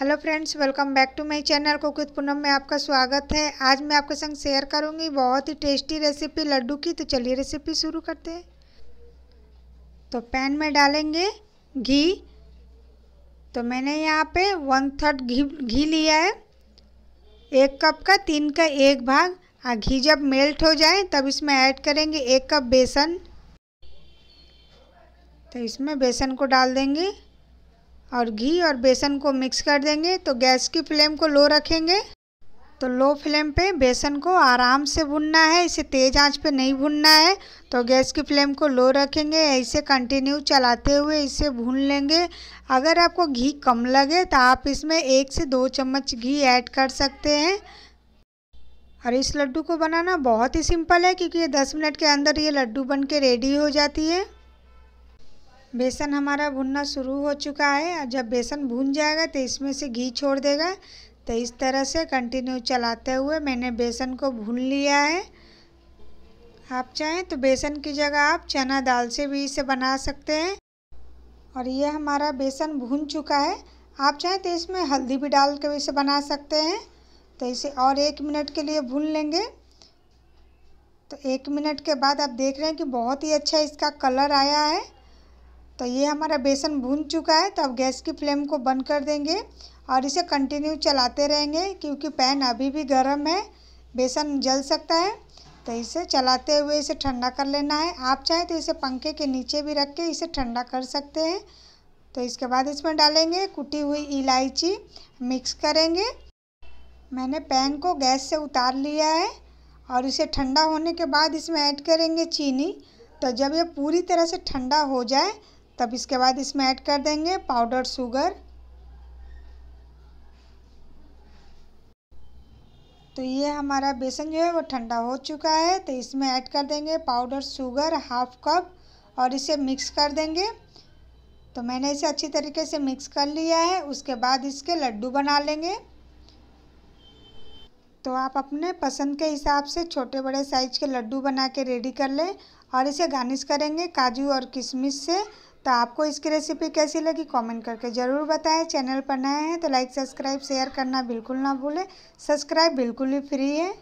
hello friends welcome back to my channel cook with Poonam में आपका स्वागत है आज मैं आपके संग शेयर करूंगी बहुत ही टेस्टी रेसिपी लड्डू की तो चलिए रेसिपी शुरू करते हैं तो पैन में डालेंगे घी तो मैंने यहाँ पे वन थर्ड घी घी लिया है एक कप का तीन का एक भाग और घी जब मेल्ट हो जाए तब इसमें ऐड करेंगे एक कप बेसन तो इसमें बेसन को डाल देंगे और घी और बेसन को मिक्स कर देंगे तो गैस की फ्लेम को लो रखेंगे तो लो फ्लेम पे बेसन को आराम से भुनना है इसे तेज़ आंच पे नहीं भुनना है तो गैस की फ्लेम को लो रखेंगे ऐसे कंटिन्यू चलाते हुए इसे भून लेंगे अगर आपको घी कम लगे तो आप इसमें एक से दो चम्मच घी ऐड कर सकते हैं और इस लड्डू को बनाना बहुत ही सिंपल है क्योंकि ये दस मिनट के अंदर ये लड्डू बन के रेडी हो जाती है बेसन हमारा भुनना शुरू हो चुका है जब बेसन भून जाएगा तो इसमें से घी छोड़ देगा तो इस तरह से कंटिन्यू चलाते हुए मैंने बेसन को भून लिया है आप चाहें तो बेसन की जगह आप चना दाल से भी इसे बना सकते हैं और ये हमारा बेसन भून चुका है आप चाहें तो इसमें हल्दी भी डाल के भी इसे बना सकते हैं तो इसे और एक मिनट के लिए भून लेंगे तो एक मिनट के बाद आप देख रहे हैं कि बहुत ही अच्छा इसका कलर आया है तो ये हमारा बेसन भून चुका है तो अब गैस की फ्लेम को बंद कर देंगे और इसे कंटिन्यू चलाते रहेंगे क्योंकि पैन अभी भी गर्म है बेसन जल सकता है तो इसे चलाते हुए इसे ठंडा कर लेना है आप चाहें तो इसे पंखे के नीचे भी रख के इसे ठंडा कर सकते हैं तो इसके बाद इसमें डालेंगे कुटी हुई इलायची मिक्स करेंगे मैंने पैन को गैस से उतार लिया है और इसे ठंडा होने के बाद इसमें ऐड करेंगे चीनी तो जब ये पूरी तरह से ठंडा हो जाए तब इसके बाद इसमें ऐड कर देंगे पाउडर शुगर तो ये हमारा बेसन जो है वो ठंडा हो चुका है तो इसमें ऐड कर देंगे पाउडर शुगर हाफ कप और इसे मिक्स कर देंगे तो मैंने इसे अच्छी तरीके से मिक्स कर लिया है उसके बाद इसके लड्डू बना लेंगे तो आप अपने पसंद के हिसाब से छोटे बड़े साइज के लड्डू बना के रेडी कर लें और इसे गार्निश करेंगे काजू और किशमिश से तो आपको इसकी रेसिपी कैसी लगी कमेंट करके ज़रूर बताएं चैनल पर नए हैं तो लाइक सब्सक्राइब शेयर करना बिल्कुल ना भूलें सब्सक्राइब बिल्कुल ही फ्री है